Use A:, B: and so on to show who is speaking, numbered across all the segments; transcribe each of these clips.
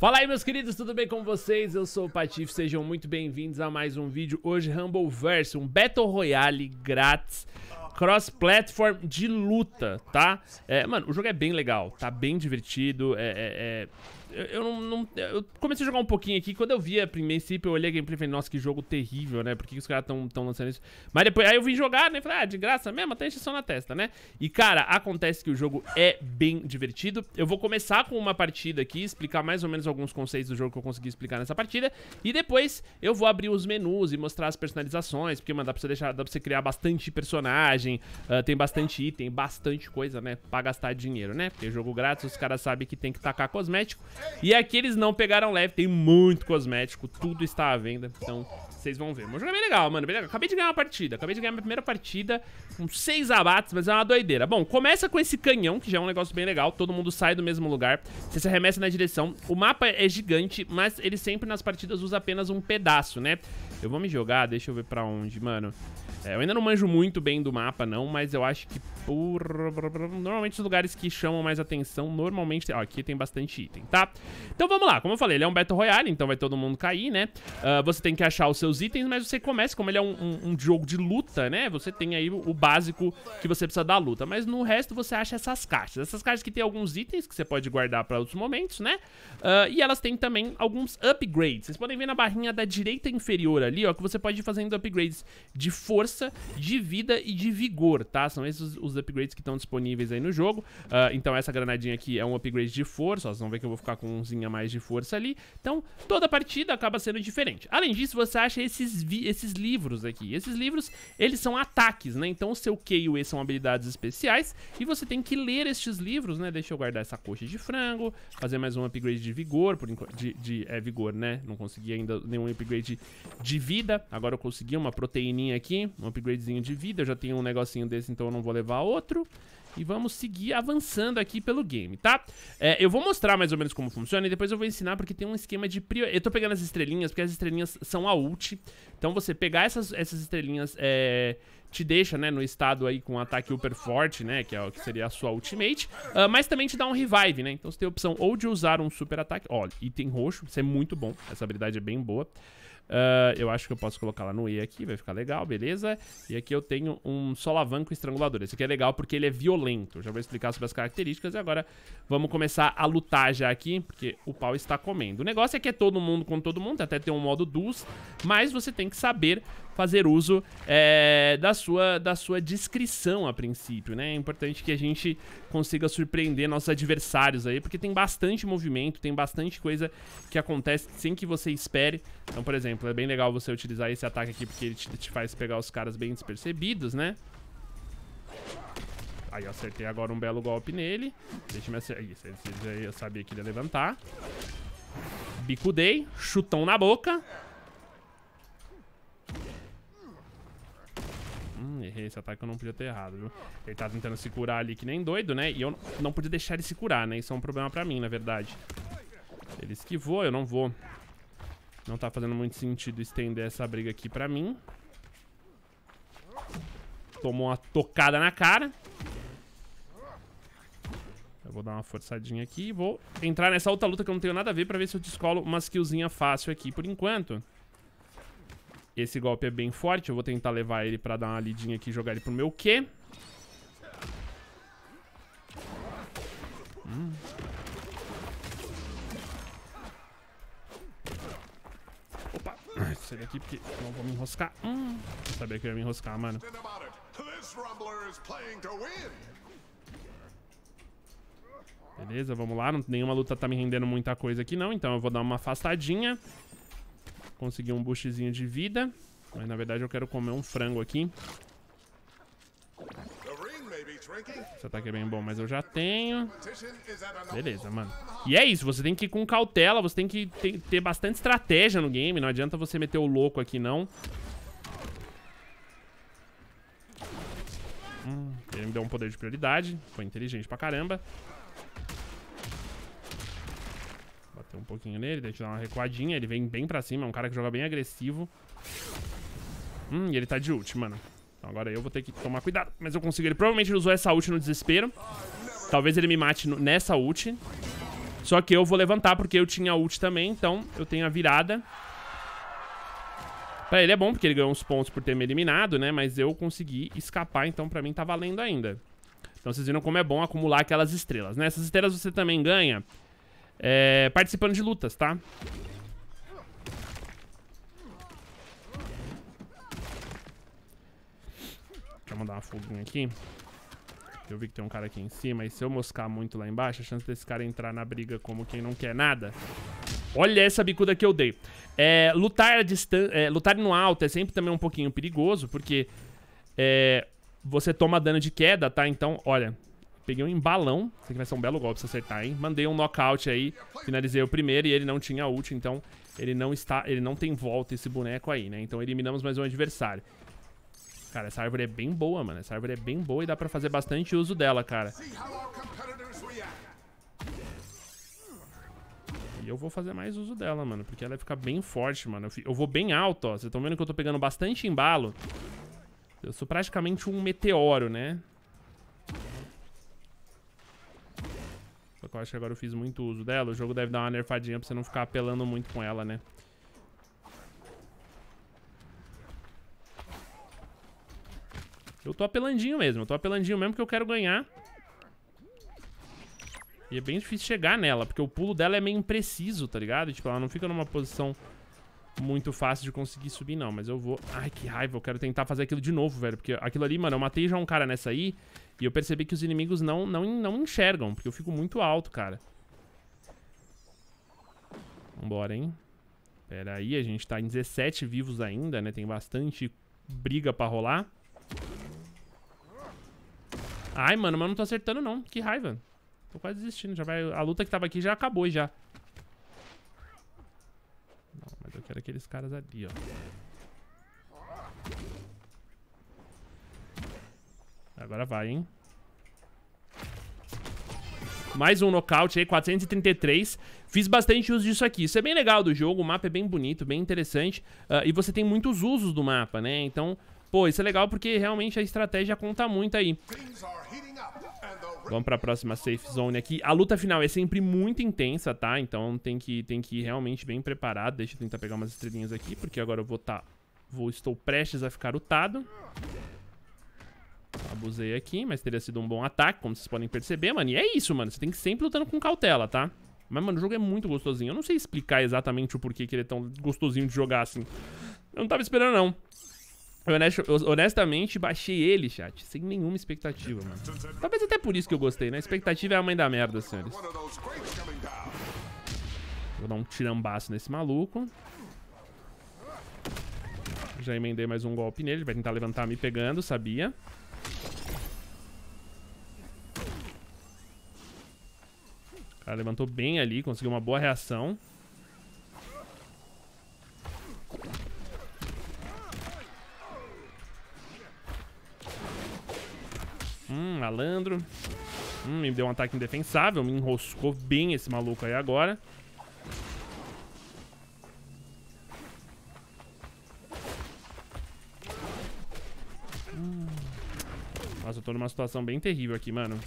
A: Fala aí, meus queridos, tudo bem com vocês? Eu sou o Patife, sejam muito bem-vindos a mais um vídeo. Hoje, Rumbleverse, um Battle Royale grátis cross-platform de luta, tá? É, mano, o jogo é bem legal, tá bem divertido, é... é, é... Eu, não, não, eu comecei a jogar um pouquinho aqui. Quando eu via, a princípio, eu olhei a gameplay e falei, nossa, que jogo terrível, né? Por que, que os caras estão lançando isso? Mas depois, aí eu vim jogar, né? Falei, ah, de graça mesmo, até encheção na testa, né? E, cara, acontece que o jogo é bem divertido. Eu vou começar com uma partida aqui, explicar mais ou menos alguns conceitos do jogo que eu consegui explicar nessa partida. E depois eu vou abrir os menus e mostrar as personalizações, porque, mano, dá pra você, deixar, dá pra você criar bastante personagem Uh, tem bastante item, bastante coisa, né? Pra gastar dinheiro, né? Porque jogo grátis, os caras sabem que tem que tacar cosmético. E aqui eles não pegaram leve, tem muito cosmético, tudo está à venda. Então, vocês vão ver. Um jogo é bem legal, mano. Bem legal. Acabei de ganhar uma partida. Acabei de ganhar minha primeira partida com seis abates, mas é uma doideira. Bom, começa com esse canhão, que já é um negócio bem legal. Todo mundo sai do mesmo lugar. Você se arremessa na direção. O mapa é gigante, mas ele sempre nas partidas usa apenas um pedaço, né? Eu vou me jogar, deixa eu ver pra onde, mano. É, eu ainda não manjo muito bem do mapa, não, mas eu acho que por... Normalmente os lugares que chamam mais atenção, normalmente... Ó, aqui tem bastante item, tá? Então vamos lá, como eu falei, ele é um Battle Royale, então vai todo mundo cair, né? Uh, você tem que achar os seus itens, mas você começa, como ele é um, um, um, jogo de luta, né? Você tem aí o básico que você precisa da luta, mas no resto você acha essas caixas. Essas caixas que tem alguns itens que você pode guardar pra outros momentos, né? Uh, e elas têm também alguns upgrades. Vocês podem ver na barrinha da direita inferior ali, ali, ó, que você pode ir fazendo upgrades de força, de vida e de vigor, tá? São esses os upgrades que estão disponíveis aí no jogo. Uh, então essa granadinha aqui é um upgrade de força, ó, vocês vão ver que eu vou ficar com umzinho a mais de força ali. Então toda partida acaba sendo diferente. Além disso, você acha esses, esses livros aqui. Esses livros, eles são ataques, né? Então o seu Q e o E são habilidades especiais e você tem que ler estes livros, né? Deixa eu guardar essa coxa de frango, fazer mais um upgrade de vigor, por de, de é, vigor, né? Não consegui ainda nenhum upgrade de vida. Agora eu consegui uma proteininha aqui, um upgradezinho de vida. Eu já tenho um negocinho desse, então eu não vou levar outro. E vamos seguir avançando aqui pelo game, tá? É, eu vou mostrar mais ou menos como funciona e depois eu vou ensinar porque tem um esquema de... prioridade. Eu tô pegando as estrelinhas porque as estrelinhas são a ult. Então você pegar essas, essas estrelinhas é, te deixa, né, no estado aí com um ataque super forte, né, que, é, o que seria a sua ultimate. Uh, mas também te dá um revive, né? Então você tem a opção ou de usar um super ataque... Ó, item roxo, isso é muito bom. Essa habilidade é bem boa. Uh, eu acho que eu posso colocar lá no E aqui, vai ficar legal, beleza? E aqui eu tenho um solavanco estrangulador. Esse aqui é legal porque ele é violento. Já vou explicar sobre as características e agora vamos começar a lutar já aqui, porque o pau está comendo. O negócio é que é todo mundo com todo mundo, até tem um modo dos, mas você tem que saber fazer uso é, da, sua, da sua discrição a princípio, né? É importante que a gente consiga surpreender nossos adversários aí, porque tem bastante movimento, tem bastante coisa que acontece sem que você espere. Então, por exemplo, é bem legal você utilizar esse ataque aqui, porque ele te, te faz pegar os caras bem despercebidos, né? Aí eu acertei agora um belo golpe nele. Deixa eu me acertar. Isso, eu sabia que ele ia levantar. Bicudei, chutão na boca. errei esse ataque, eu não podia ter errado, viu? Ele tá tentando se curar ali que nem doido, né? E eu não podia deixar ele se curar, né? Isso é um problema pra mim, na verdade. Ele esquivou, eu não vou. Não tá fazendo muito sentido estender essa briga aqui pra mim. Tomou uma tocada na cara. Eu vou dar uma forçadinha aqui e vou entrar nessa outra luta que eu não tenho nada a ver pra ver se eu descolo umas skillzinha fácil aqui por enquanto. Esse golpe é bem forte. Eu vou tentar levar ele pra dar uma lidinha aqui e jogar ele pro meu Q. Hum. Opa, sai daqui porque não vou me enroscar. Hum, eu sabia que eu ia me enroscar, mano. Beleza, vamos lá. nenhuma luta tá me rendendo muita coisa aqui, não. Então eu vou dar uma afastadinha. Consegui um boostzinho de vida. Mas na verdade eu quero comer um frango aqui. Esse ataque é bem bom, mas eu já tenho. Beleza, mano. E é isso, você tem que ir com cautela, você tem que ter, ter bastante estratégia no game. Não adianta você meter o louco aqui, não. Hum, ele me deu um poder de prioridade. Foi inteligente pra caramba. um pouquinho nele, deixa eu dar uma recuadinha. Ele vem bem pra cima, é um cara que joga bem agressivo. Hum, e ele tá de ult, mano. Então agora eu vou ter que tomar cuidado, mas eu consigo. Ele provavelmente usou essa ult no desespero. Talvez ele me mate no, nessa ult. Só que eu vou levantar porque eu tinha ult também, então eu tenho a virada. Pra ele é bom porque ele ganhou uns pontos por ter me eliminado, né? Mas eu consegui escapar, então pra mim tá valendo ainda. Então vocês viram como é bom acumular aquelas estrelas, né? Essas estrelas você também ganha é, participando de lutas, tá? Deixa eu mandar uma foguinha aqui. Eu vi que tem um cara aqui em cima. E se eu moscar muito lá embaixo, a chance desse cara entrar na briga como quem não quer nada... Olha essa bicuda que eu dei. É, lutar, distan é, lutar no alto é sempre também um pouquinho perigoso, porque é, você toma dano de queda, tá? Então, olha, Peguei um embalão. Isso aqui vai ser um belo golpe se acertar, hein? Mandei um knockout aí. Finalizei o primeiro e ele não tinha ult, então ele não está, ele não tem volta esse boneco aí, né? Então eliminamos mais um adversário. Cara, essa árvore é bem boa, mano. Essa árvore é bem boa e dá pra fazer bastante uso dela, cara. E eu vou fazer mais uso dela, mano, porque ela fica bem forte, mano. Eu, eu vou bem alto, ó. Vocês estão vendo que eu tô pegando bastante embalo. Eu sou praticamente um meteoro, né? que eu acho que agora eu fiz muito uso dela. O jogo deve dar uma nerfadinha pra você não ficar apelando muito com ela, né? Eu tô apelandinho mesmo, eu tô apelandinho mesmo que eu quero ganhar. E é bem difícil chegar nela, porque o pulo dela é meio impreciso, tá ligado? Tipo, ela não fica numa posição muito fácil de conseguir subir, não. Mas eu vou... Ai, que raiva, eu quero tentar fazer aquilo de novo, velho. Porque aquilo ali, mano, eu matei já um cara nessa aí. E eu percebi que os inimigos não, não, não enxergam, porque eu fico muito alto, cara. Vambora, hein? Pera aí, a gente tá em 17 vivos ainda, né? Tem bastante briga pra rolar. Ai, mano, mas eu não tô acertando, não. Que raiva. Tô quase desistindo. Já vai... A luta que tava aqui já acabou, já. Não, mas eu quero aqueles caras ali, ó. Agora vai, hein? Mais um nocaute aí, 433. Fiz bastante uso disso aqui. Isso é bem legal do jogo, o mapa é bem bonito, bem interessante. Uh, e você tem muitos usos do mapa, né? Então, pô, isso é legal porque realmente a estratégia conta muito aí. Vamos pra próxima safe zone aqui. A luta final é sempre muito intensa, tá? Então tem que, tem que ir realmente bem preparado. Deixa eu tentar pegar umas estrelinhas aqui, porque agora eu vou estar... Tá, vou, estou prestes a ficar lutado. Abusei aqui, mas teria sido um bom ataque, como vocês podem perceber, mano. E é isso, mano. Você tem que sempre lutando com cautela, tá? Mas, mano, o jogo é muito gostosinho. Eu não sei explicar exatamente o porquê que ele é tão gostosinho de jogar, assim. Eu não tava esperando, não. Eu honestamente baixei ele, chat, sem nenhuma expectativa, mano. Talvez até por isso que eu gostei, né? A expectativa é a mãe da merda, senhores. Vou dar um tirambaço nesse maluco. Já emendei mais um golpe nele. Ele vai tentar levantar me pegando, sabia? O cara levantou bem ali, conseguiu uma boa reação. Hum, malandro. Hum, me deu um ataque indefensável. Me enroscou bem esse maluco aí agora. tô numa situação bem terrível aqui, mano.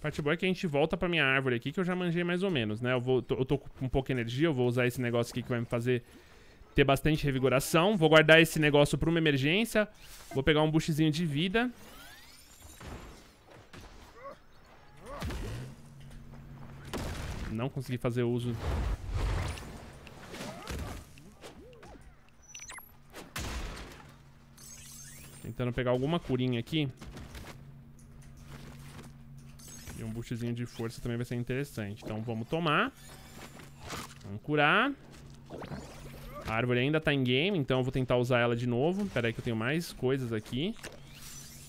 A: parte boa é que a gente volta pra minha árvore aqui, que eu já manjei mais ou menos, né? Eu, vou, tô, eu tô com um pouca energia, eu vou usar esse negócio aqui que vai me fazer ter bastante revigoração. Vou guardar esse negócio pra uma emergência. Vou pegar um bushzinho de vida. Não consegui fazer uso Tentando pegar alguma curinha aqui. E um boostzinho de força também vai ser interessante. Então vamos tomar. Vamos curar. A árvore ainda tá em game, então eu vou tentar usar ela de novo. Pera aí que eu tenho mais coisas aqui.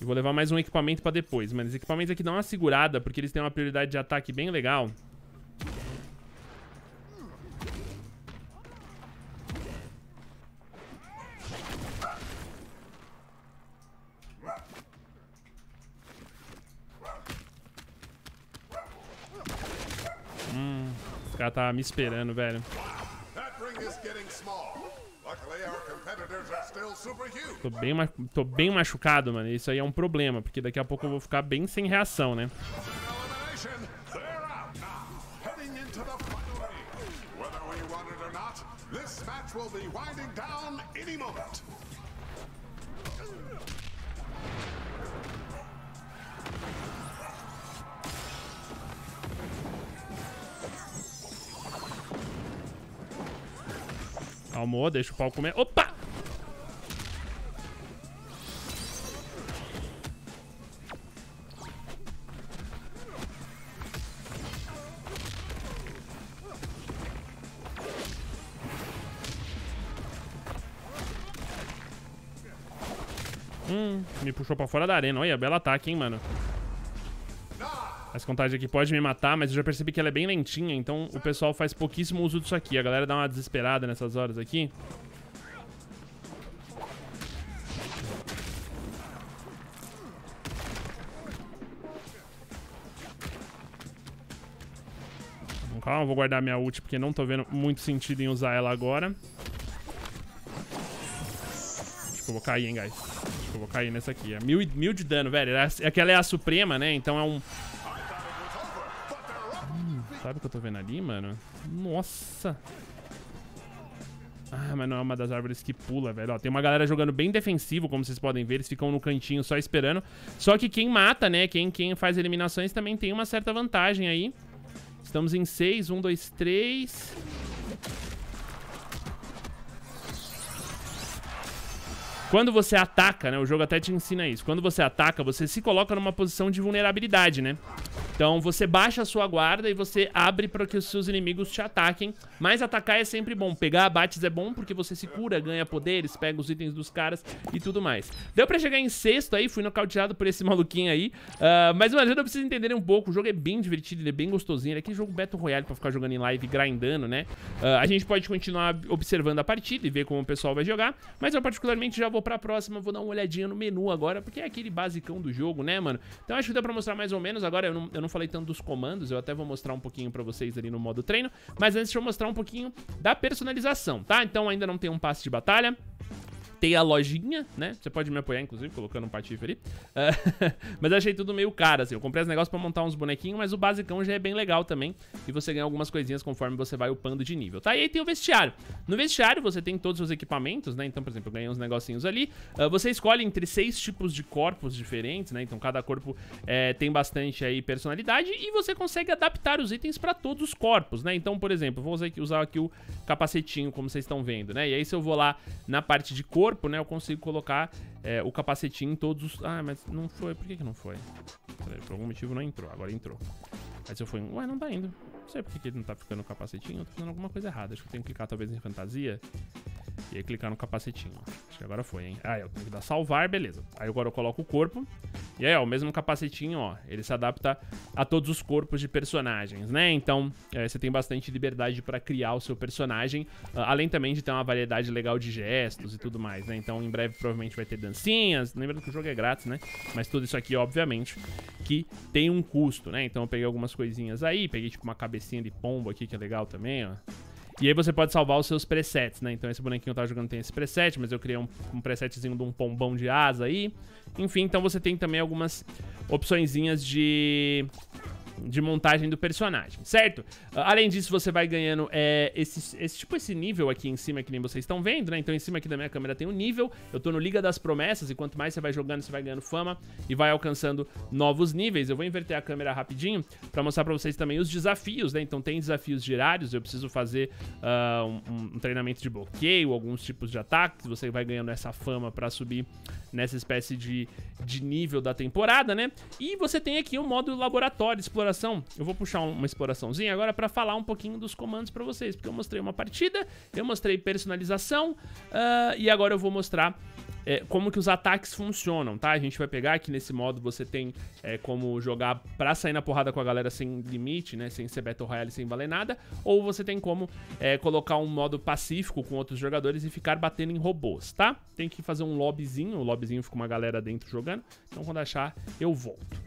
A: E vou levar mais um equipamento pra depois. Mano, os equipamentos aqui dão uma segurada, porque eles têm uma prioridade de ataque bem legal. cara tá me esperando, velho. Tô bem, tô bem machucado, mano. Isso aí é um problema, porque daqui a pouco eu vou ficar bem sem reação, né? This match will be winding down any moment. Calmou, deixa o pau comer. Opa! Hum, me puxou pra fora da arena. Olha, belo ataque, hein, mano contagem aqui pode me matar, mas eu já percebi que ela é bem lentinha, então o pessoal faz pouquíssimo uso disso aqui. A galera dá uma desesperada nessas horas aqui. Calma, vou guardar minha ult porque não tô vendo muito sentido em usar ela agora. Acho que eu vou cair, hein, guys. Acho que eu vou cair nessa aqui. É mil, mil de dano, velho. É Aquela é, é a suprema, né? Então é um, Sabe o que eu tô vendo ali, mano? Nossa! Ah, mas não é uma das árvores que pula, velho. Ó, tem uma galera jogando bem defensivo, como vocês podem ver. Eles ficam no cantinho só esperando. Só que quem mata, né? Quem, quem faz eliminações também tem uma certa vantagem aí. Estamos em 6. 1, 2, 3... Quando você ataca, né? O jogo até te ensina isso. Quando você ataca, você se coloca numa posição de vulnerabilidade, né? Então você baixa a sua guarda e você abre para que os seus inimigos te ataquem. Mas atacar é sempre bom. Pegar abates é bom porque você se cura, ganha poderes, pega os itens dos caras e tudo mais. Deu pra chegar em sexto aí, fui nocauteado por esse maluquinho aí. Uh, mas mano, pra vocês entenderem um pouco, o jogo é bem divertido, ele é bem gostosinho. Ele é aquele jogo Battle Royale pra ficar jogando em live, grindando, né? Uh, a gente pode continuar observando a partida e ver como o pessoal vai jogar. Mas eu particularmente já vou vou pra próxima, vou dar uma olhadinha no menu agora, porque é aquele basicão do jogo, né, mano? Então acho que dá pra mostrar mais ou menos. Agora eu não, eu não falei tanto dos comandos, eu até vou mostrar um pouquinho pra vocês ali no modo treino. Mas antes deixa eu mostrar um pouquinho da personalização, tá? Então ainda não tem um passe de batalha ter a lojinha, né? Você pode me apoiar, inclusive, colocando um patife ali. Uh, mas eu achei tudo meio caro, assim. Eu comprei os negócios pra montar uns bonequinhos, mas o basicão já é bem legal também. E você ganha algumas coisinhas conforme você vai upando de nível, tá? E aí tem o vestiário. No vestiário você tem todos os equipamentos, né? Então, por exemplo, eu ganhei uns negocinhos ali. Uh, você escolhe entre seis tipos de corpos diferentes, né? Então cada corpo é, tem bastante aí personalidade e você consegue adaptar os itens pra todos os corpos, né? Então, por exemplo, vou usar aqui, usar aqui o capacetinho, como vocês estão vendo, né? E aí se eu vou lá na parte de corpo, corpo, né, eu consigo colocar é, o capacetinho em todos os... Ah, mas não foi. Por que, que não foi? Por algum motivo não entrou. Agora entrou. Aí se eu fui. Ué, não tá indo. Não sei por que, que ele não tá ficando o capacetinho. Eu tô fazendo alguma coisa errada. Acho que eu tenho que clicar talvez em fantasia. E aí clicar no capacetinho. Acho que agora foi, hein? Ah, eu tenho que dar salvar, beleza. Aí agora eu coloco o corpo. E é, o mesmo capacetinho, ó, ele se adapta a todos os corpos de personagens, né? Então, é, você tem bastante liberdade para criar o seu personagem, ah, além também de ter uma variedade legal de gestos e tudo mais, né? Então, em breve, provavelmente vai ter dancinhas, lembrando que o jogo é grátis, né? Mas tudo isso aqui, obviamente, que tem um custo, né? Então, eu peguei algumas coisinhas aí, peguei, tipo, uma cabecinha de pombo aqui, que é legal também, ó. E aí você pode salvar os seus presets, né? Então esse bonequinho que eu tava jogando tem esse preset, mas eu criei um, um presetzinho de um pombão de asa aí. Enfim, então você tem também algumas opçõezinhas de de montagem do personagem, certo? Ah, além disso, você vai ganhando é, esse, esse, tipo esse nível aqui em cima, que nem vocês estão vendo, né? Então em cima aqui da minha câmera tem um nível, eu tô no Liga das Promessas, e quanto mais você vai jogando, você vai ganhando fama e vai alcançando novos níveis. Eu vou inverter a câmera rapidinho pra mostrar pra vocês também os desafios, né? Então tem desafios diários, eu preciso fazer uh, um, um treinamento de bloqueio, alguns tipos de ataques, você vai ganhando essa fama pra subir nessa espécie de, de nível da temporada, né? E você tem aqui o um modo laboratório, exploração exploração, eu vou puxar uma exploraçãozinha agora para falar um pouquinho dos comandos para vocês, porque eu mostrei uma partida, eu mostrei personalização uh, e agora eu vou mostrar é, como que os ataques funcionam, tá? A gente vai pegar aqui nesse modo você tem é, como jogar pra sair na porrada com a galera sem limite, né? Sem ser Battle Royale, sem valer nada. Ou você tem como é, colocar um modo pacífico com outros jogadores e ficar batendo em robôs, tá? Tem que fazer um lobbyzinho, o lobbyzinho fica uma galera dentro jogando. Então quando achar, eu volto.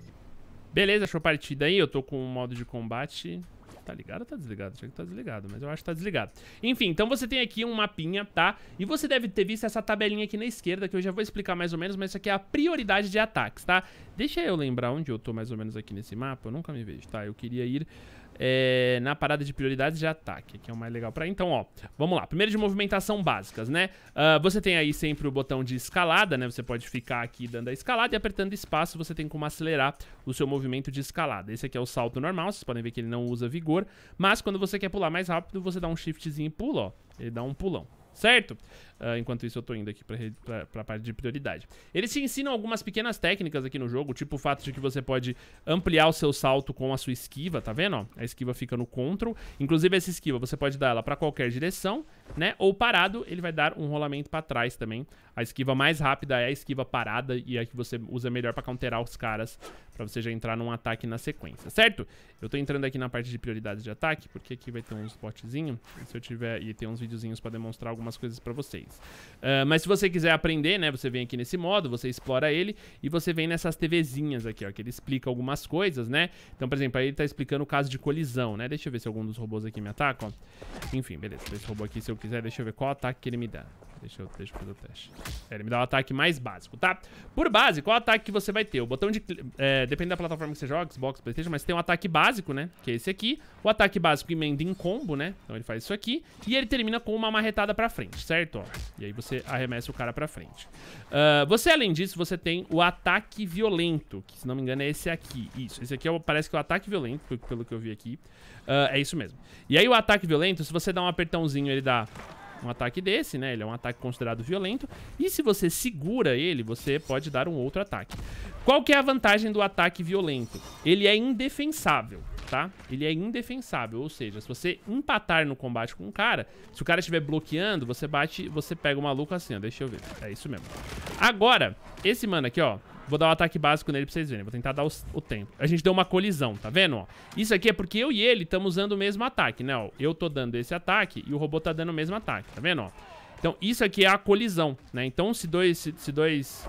A: Beleza, achou partida aí. Eu tô com o modo de combate tá ligado ou tá desligado? Achei que tá desligado, mas eu acho que tá desligado. Enfim, então você tem aqui um mapinha, tá? E você deve ter visto essa tabelinha aqui na esquerda, que eu já vou explicar mais ou menos, mas isso aqui é a prioridade de ataques, tá? Deixa eu lembrar onde eu tô mais ou menos aqui nesse mapa, eu nunca me vejo, tá? Eu queria ir é, na parada de prioridades de ataque, que é o mais legal pra... Então, ó, vamos lá. Primeiro de movimentação básicas, né? Uh, você tem aí sempre o botão de escalada, né? Você pode ficar aqui dando a escalada e apertando espaço você tem como acelerar o seu movimento de escalada. Esse aqui é o salto normal, vocês podem ver que ele não usa vigor, mas quando você quer pular mais rápido, você dá um shiftzinho e pula, ó. Ele dá um pulão, certo? Uh, enquanto isso, eu tô indo aqui pra, pra, pra, parte de prioridade. Eles te ensinam algumas pequenas técnicas aqui no jogo, tipo o fato de que você pode ampliar o seu salto com a sua esquiva, tá vendo? Ó, a esquiva fica no control. Inclusive, essa esquiva você pode dar ela pra qualquer direção, né? Ou parado, ele vai dar um rolamento pra trás também. A esquiva mais rápida é a esquiva parada e é a que você usa melhor pra counterar os caras, pra você já entrar num ataque na sequência, certo? Eu tô entrando aqui na parte de prioridades de ataque, porque aqui vai ter uns botzinhos, se eu tiver... E tem uns videozinhos pra demonstrar algumas coisas pra vocês. Uh, mas se você quiser aprender, né, você vem aqui nesse modo, você explora ele e você vem nessas TVzinhas aqui, ó, que ele explica algumas coisas, né? Então, por exemplo, aí ele tá explicando o caso de colisão, né? Deixa eu ver se algum dos robôs aqui me ataca, Enfim, beleza. Esse robô aqui, se eu quiser, deixa eu ver qual ataque que ele me dá. Deixa eu, deixa eu fazer o teste. É, ele me dá o um ataque mais básico, tá? Por base, qual ataque que você vai ter? O botão de... É, depende da plataforma que você joga, Xbox, Playstation, mas tem um ataque básico, né? Que é esse aqui. O ataque básico emenda em combo, né? Então ele faz isso aqui. E ele termina com uma marretada pra frente, certo? Ó, e aí você arremessa o cara pra frente. Uh, você, além disso, você tem o ataque violento, que se não me engano é esse aqui. Isso, esse aqui é o, parece que é o ataque violento, pelo que eu vi aqui. Uh, é isso mesmo. E aí o ataque violento, se você dá um apertãozinho, ele dá um ataque desse, né? Ele é um ataque considerado violento. E se você segura ele, você pode dar um outro ataque. Qual que é a vantagem do ataque violento? Ele é indefensável, tá? Ele é indefensável, ou seja, se você empatar no combate com um cara, se o cara estiver bloqueando, você bate, você pega o maluco assim, ó, deixa eu ver. É isso mesmo. Agora, esse mano aqui, ó, Vou dar o um ataque básico nele pra vocês verem. Vou tentar dar o tempo. A gente deu uma colisão, tá vendo? Ó? Isso aqui é porque eu e ele estamos usando o mesmo ataque, né? Ó, eu tô dando esse ataque e o robô tá dando o mesmo ataque, tá vendo? Ó? Então isso aqui é a colisão, né? Então se dois, se, se dois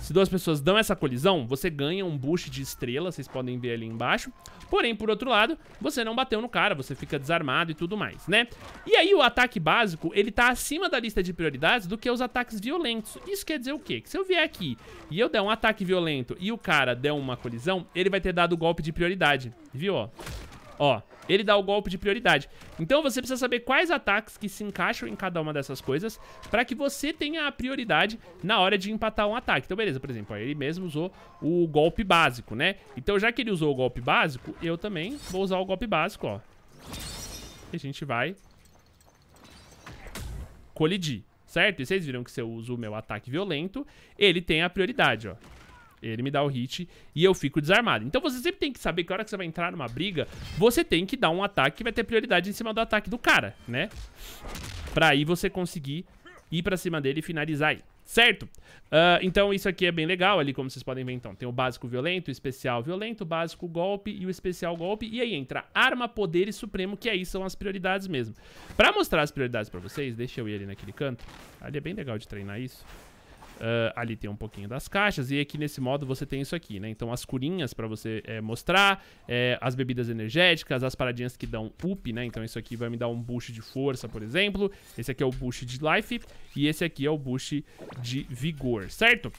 A: se duas pessoas dão essa colisão, você ganha um boost de estrela, vocês podem ver ali embaixo. Porém, por outro lado, você não bateu no cara, você fica desarmado e tudo mais, né? E aí o ataque básico, ele tá acima da lista de prioridades do que os ataques violentos. Isso quer dizer o quê? Que se eu vier aqui e eu der um ataque violento e o cara der uma colisão, ele vai ter dado o golpe de prioridade, viu, Ó, ele dá o golpe de prioridade. Então você precisa saber quais ataques que se encaixam em cada uma dessas coisas para que você tenha a prioridade na hora de empatar um ataque. Então beleza, por exemplo, ó, ele mesmo usou o golpe básico, né? Então já que ele usou o golpe básico, eu também vou usar o golpe básico, ó. E a gente vai colidir, certo? E vocês viram que se eu uso o meu ataque violento, ele tem a prioridade, ó ele me dá o hit e eu fico desarmado. Então você sempre tem que saber que a hora que você vai entrar numa briga, você tem que dar um ataque que vai ter prioridade em cima do ataque do cara, né? Pra aí você conseguir ir pra cima dele e finalizar aí. Certo? Uh, então isso aqui é bem legal ali, como vocês podem ver então. Tem o básico violento, o especial violento, o básico golpe e o especial golpe. E aí entra arma, poder e supremo, que aí são as prioridades mesmo. Pra mostrar as prioridades pra vocês, deixa eu ir ali naquele canto. Ali é bem legal de treinar isso. Uh, ali tem um pouquinho das caixas e aqui é nesse modo você tem isso aqui, né? Então as curinhas para você é, mostrar, é, as bebidas energéticas, as paradinhas que dão up, né? Então isso aqui vai me dar um boost de força, por exemplo. Esse aqui é o boost de life e esse aqui é o boost de vigor, certo?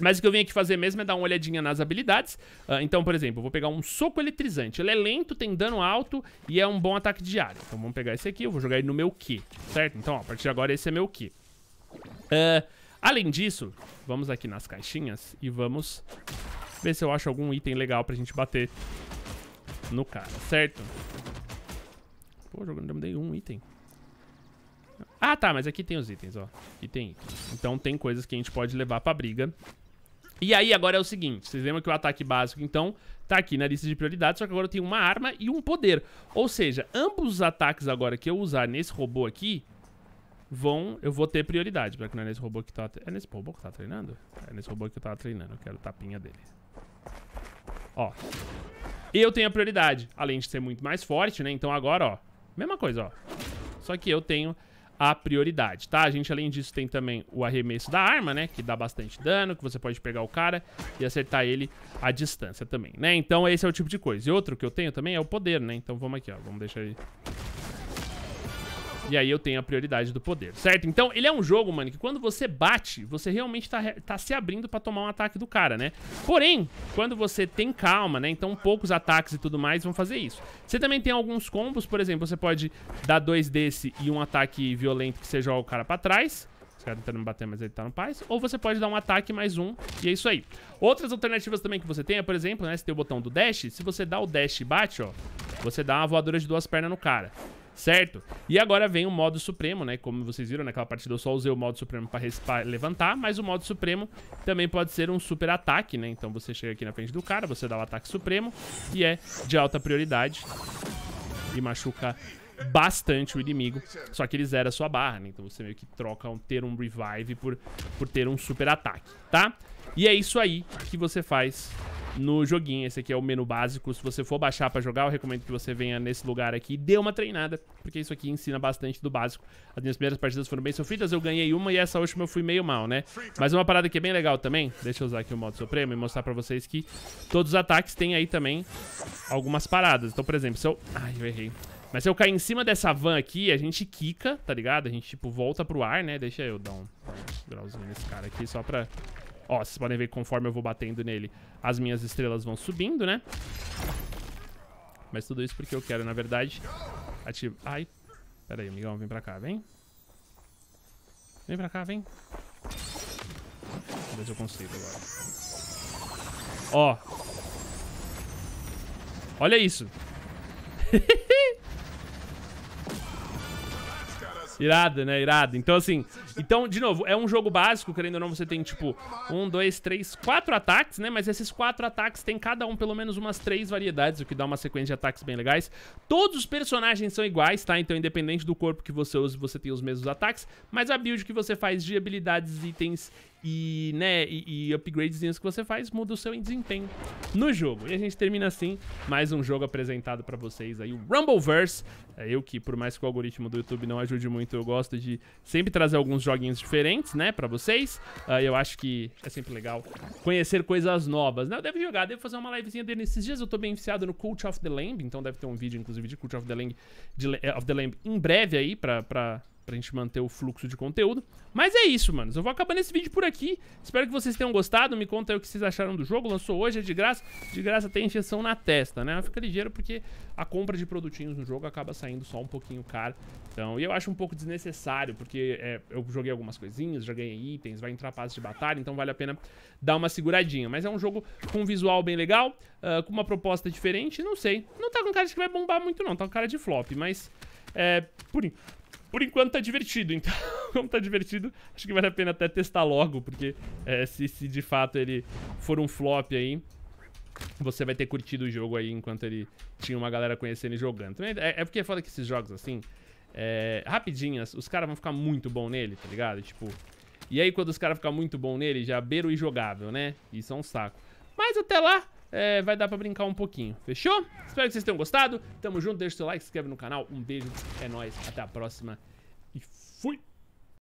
A: Mas o que eu vim aqui fazer mesmo é dar uma olhadinha nas habilidades. Uh, então, por exemplo, eu vou pegar um soco eletrizante. Ele é lento, tem dano alto e é um bom ataque diário. Então vamos pegar esse aqui, eu vou jogar ele no meu Q, certo? Então, ó, a partir de agora esse é meu Q. Uh, Além disso, vamos aqui nas caixinhas e vamos ver se eu acho algum item legal pra gente bater no cara, certo? Pô, jogando, não dei um item. Ah, tá, mas aqui tem os itens, ó. Aqui tem itens. Então tem coisas que a gente pode levar pra briga. E aí agora é o seguinte, vocês lembram que o ataque básico, então, tá aqui na lista de prioridades, só que agora eu tenho uma arma e um poder. Ou seja, ambos os ataques agora que eu usar nesse robô aqui, vão... Eu vou ter prioridade, porque não é nesse robô que tá... É nesse robô que tá treinando? É nesse robô que eu tava treinando. Eu quero o tapinha dele. Ó. Eu tenho a prioridade. Além de ser muito mais forte, né? Então agora, ó. Mesma coisa, ó. Só que eu tenho a prioridade, tá? A gente, além disso, tem também o arremesso da arma, né? Que dá bastante dano, que você pode pegar o cara e acertar ele à distância também, né? Então, esse é o tipo de coisa. E outro que eu tenho também é o poder, né? Então, vamos aqui, ó. Vamos deixar ele e aí eu tenho a prioridade do poder, certo? Então, ele é um jogo, mano, que quando você bate, você realmente tá, tá se abrindo pra tomar um ataque do cara, né? Porém, quando você tem calma, né? Então, poucos ataques e tudo mais vão fazer isso. Você também tem alguns combos, por exemplo, você pode dar dois desse e um ataque violento que você joga o cara pra trás. Esse cara tentando me bater, mas ele tá no paz. Ou você pode dar um ataque mais um, e é isso aí. Outras alternativas também que você tem é, por exemplo, né? Você tem o botão do dash. Se você dá o dash e bate, ó, você dá uma voadora de duas pernas no cara certo? E agora vem o modo supremo, né? Como vocês viram naquela né? partida, eu só usei o modo supremo para levantar, mas o modo supremo também pode ser um super ataque, né? Então você chega aqui na frente do cara, você dá o ataque supremo e é de alta prioridade e machuca bastante o inimigo, só que ele zera a sua barra, né? Então você meio que troca um, ter um revive por, por ter um super ataque, tá? E é isso aí que você faz no joguinho. Esse aqui é o menu básico. Se você for baixar pra jogar, eu recomendo que você venha nesse lugar aqui e dê uma treinada, porque isso aqui ensina bastante do básico. As minhas primeiras partidas foram bem sofridas, eu ganhei uma e essa última eu fui meio mal, né? Mas uma parada que é bem legal também, deixa eu usar aqui o modo supremo e mostrar pra vocês que todos os ataques têm aí também algumas paradas. Então, por exemplo, se eu... Ai, eu errei. Mas se eu cair em cima dessa van aqui, a gente quica, tá ligado? A gente, tipo, volta pro ar, né? Deixa eu dar um, um grauzinho nesse cara aqui só pra Ó, vocês podem ver que conforme eu vou batendo nele, as minhas estrelas vão subindo, né? Mas tudo isso porque eu quero, na verdade, ativar... Ai, pera aí, amigão, vem pra cá, vem. Vem pra cá, vem. Vamos ver se eu consigo agora. Ó. Olha isso. Irado, né? Irado. Então, assim. Então, de novo, é um jogo básico, querendo ou não, você tem, tipo, um, dois, três, quatro ataques, né? Mas esses quatro ataques tem cada um pelo menos umas três variedades, o que dá uma sequência de ataques bem legais. Todos os personagens são iguais, tá? Então, independente do corpo que você usa, você tem os mesmos ataques. Mas a build que você faz de habilidades, itens e, né, e, e upgradezinhos que você faz muda o seu desempenho no jogo. E a gente termina assim mais um jogo apresentado pra vocês aí, o Rumbleverse. É eu que, por mais que o algoritmo do YouTube não ajude muito, eu gosto de sempre trazer alguns joguinhos diferentes, né, pra vocês. Uh, eu acho que é sempre legal conhecer coisas novas, né? Eu devo jogar, devo fazer uma livezinha dele nesses dias. Eu tô bem viciado no Cult of the Lamb, então deve ter um vídeo, inclusive, de Cult of the Lamb, de, eh, of the Lamb em breve aí pra... pra pra gente manter o fluxo de conteúdo. Mas é isso, mano. Eu vou acabando esse vídeo por aqui. Espero que vocês tenham gostado. Me conta aí o que vocês acharam do jogo. Lançou hoje, é de graça. De graça tem injeção na testa, né? Fica ligeiro porque a compra de produtinhos no jogo acaba saindo só um pouquinho caro. Então, e eu acho um pouco desnecessário, porque é, eu joguei algumas coisinhas, já ganhei itens, vai entrar passes de batalha, então vale a pena dar uma seguradinha. Mas é um jogo com um visual bem legal, uh, com uma proposta diferente, não sei. Não tá com cara de que vai bombar muito não, tá com cara de flop, mas... É, por, por enquanto tá divertido, então, como tá divertido, acho que vale a pena até testar logo, porque é, se, se de fato ele for um flop aí, você vai ter curtido o jogo aí enquanto ele tinha uma galera conhecendo e jogando. é, é porque é foda que esses jogos assim, é, rapidinhas, os caras vão ficar muito bom nele, tá ligado? Tipo, e aí quando os caras ficam muito bom nele, já é beiro o jogável né? Isso é um saco. Mas até lá, é, vai dar pra brincar um pouquinho. Fechou? Espero que vocês tenham gostado. Tamo junto, deixa o seu like, se inscreve no canal. Um beijo, é nóis, até a próxima e fui!